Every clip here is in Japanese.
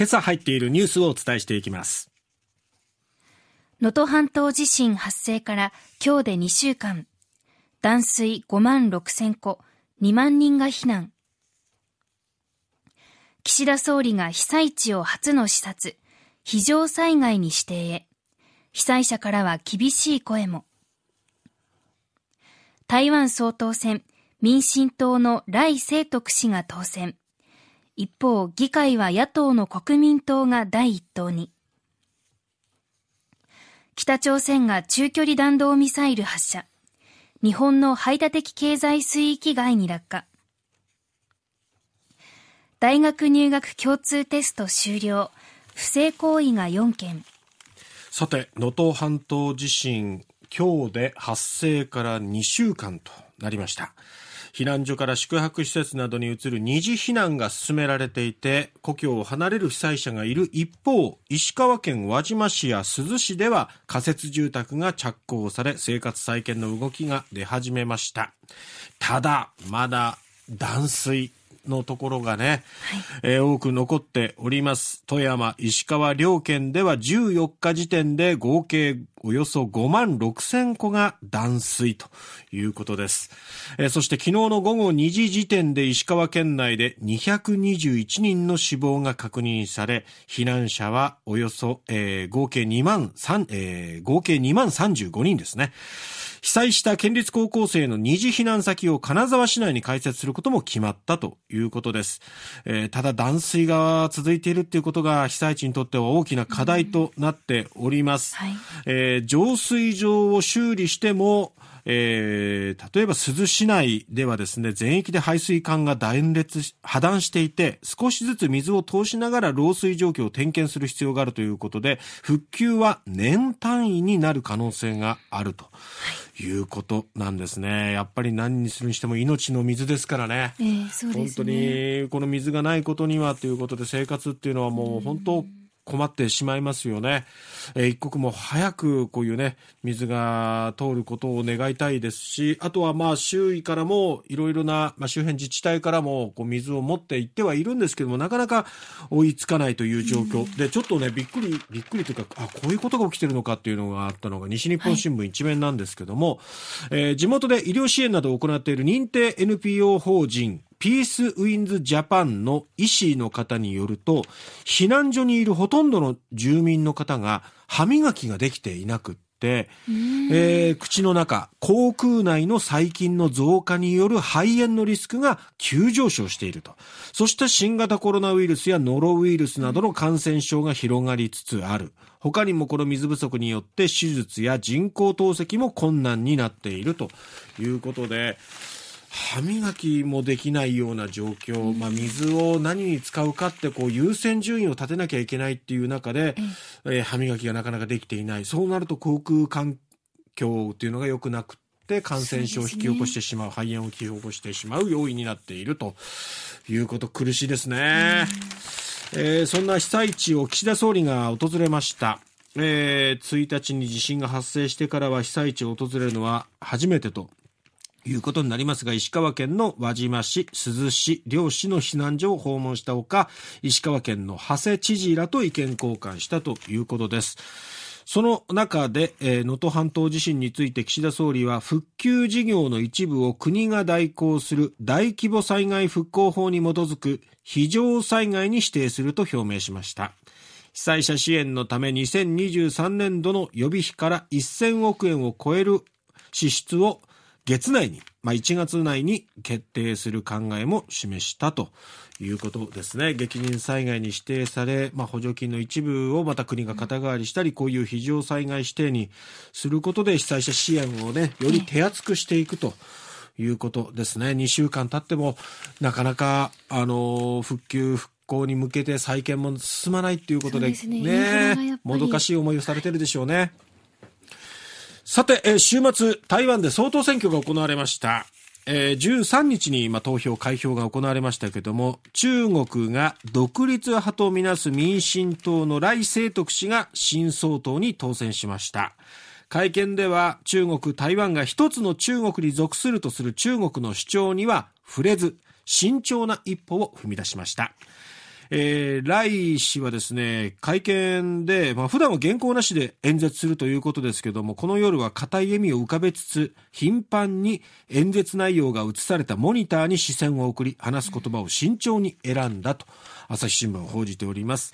今朝入っているニュースをお伝えしていきます。能登半島地震発生から今日で2週間。断水5万6千戸、2万人が避難。岸田総理が被災地を初の視察、非常災害に指定へ。被災者からは厳しい声も。台湾総統選、民進党の来清徳氏が当選。一方、議会は野党の国民党が第一党に。北朝鮮が中距離弾道ミサイル発射。日本の排他的経済水域外に落下。大学入学共通テスト終了。不正行為が4件。さて、能登半島地震、今日で発生から2週間となりました。避難所から宿泊施設などに移る二次避難が進められていて故郷を離れる被災者がいる一方石川県輪島市や珠洲市では仮設住宅が着工され生活再建の動きが出始めましたただまだ断水のところがね、はいえー、多く残っております。富山、石川両県では14日時点で合計およそ5万6千戸が断水ということです。えー、そして昨日の午後2時時点で石川県内で221人の死亡が確認され、避難者はおよそ、えー、合計2万3、えー、合計2万35人ですね。被災した県立高校生の二次避難先を金沢市内に開設することも決まったということです。えー、ただ断水が続いているということが被災地にとっては大きな課題となっております。うんはい、えー、浄水場を修理しても、えー、例えば珠洲市内ではですね、全域で排水管が断裂し、破断していて、少しずつ水を通しながら漏水状況を点検する必要があるということで、復旧は年単位になる可能性があるということなんですね。やっぱり何にするにしても命の水ですからね。えー、ね本当にこの水がないことにはということで、生活っていうのはもう本当、困ってしまいますよね。えー、一刻も早くこういうね、水が通ることを願いたいですし、あとはまあ周囲からもいろいろな、まあ、周辺自治体からもこう水を持って行ってはいるんですけども、なかなか追いつかないという状況で、ちょっとね、びっくり、びっくりというか、あ、こういうことが起きてるのかっていうのがあったのが西日本新聞一面なんですけども、はい、えー、地元で医療支援などを行っている認定 NPO 法人、ピースウィンズジャパンの医師の方によると、避難所にいるほとんどの住民の方が歯磨きができていなくって、えー、口の中、口腔内の細菌の増加による肺炎のリスクが急上昇していると。そして新型コロナウイルスやノロウイルスなどの感染症が広がりつつある。他にもこの水不足によって手術や人工透析も困難になっているということで、歯磨きもできないような状況、まあ、水を何に使うかってこう優先順位を立てなきゃいけないっていう中で、えー、歯磨きがなかなかできていないそうなると航空環境っていうのが良くなくて感染症を引き起こしてしまう、ね、肺炎を引き起こしてしまう要因になっているということ苦しいですね、えー、そんな被災地を岸田総理が訪れましたえー、1日に地震が発生してからは被災地を訪れるのは初めてということになりますが、石川県の輪島市、珠洲市、両市の避難所を訪問したほか、石川県の長谷知事らと意見交換したということです。その中で、能、え、登、ー、半島地震について岸田総理は復旧事業の一部を国が代行する大規模災害復興法に基づく非常災害に指定すると表明しました。被災者支援のため2023年度の予備費から1000億円を超える支出を月内に、まあ、1月内に決定する考えも示したということですね。激甚災害に指定され、まあ、補助金の一部をまた国が肩代わりしたり、こういう非常災害指定にすることで被災者支援をね、より手厚くしていくと。いうことですね。2週間経っても、なかなか、あの、復旧、復興に向けて再建も進まないということで、ね、ね、もどかしい思いをされてるでしょうね。はいさて、えー、週末、台湾で総統選挙が行われました。えー、13日に、投票、開票が行われましたけども、中国が独立派とみなす民進党の来清徳氏が新総統に当選しました。会見では中国、台湾が一つの中国に属するとする中国の主張には触れず、慎重な一歩を踏み出しました。えー、ライ氏はですね、会見で、まあ、普段は原稿なしで演説するということですけども、この夜は固い笑みを浮かべつつ、頻繁に演説内容が映されたモニターに視線を送り、話す言葉を慎重に選んだと、朝日新聞を報じております。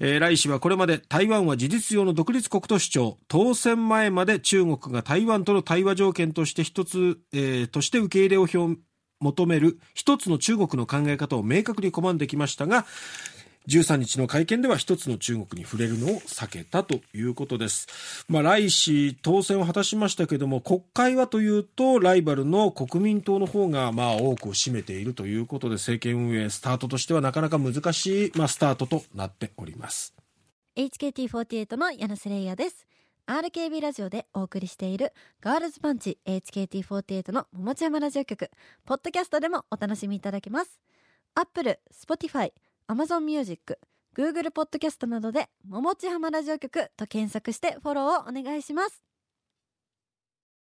えー、ライ氏はこれまで台湾は事実上の独立国と主張、当選前まで中国が台湾との対話条件として一つ、えー、として受け入れを表求める一つの中国の考え方を明確に拒んできましたが、13日の会見では一つの中国に触れるのを避けたということです。まあ、来氏当選を果たしましたけども、国会はというと、ライバルの国民党の方が、まあ、多くを占めているということで、政権運営スタートとしてはなかなか難しい、まあ、スタートとなっております。HKT48 の柳瀬玲也です。RKB ラジオでお送りしているガールズパンチ HKT48 の桃千まラジオ局、ポッドキャストでもお楽しみいただけます。Apple、Spotify、Amazon Music、Google ポッドキャストなどで桃千浜ラジオ局と検索してフォローをお願いします。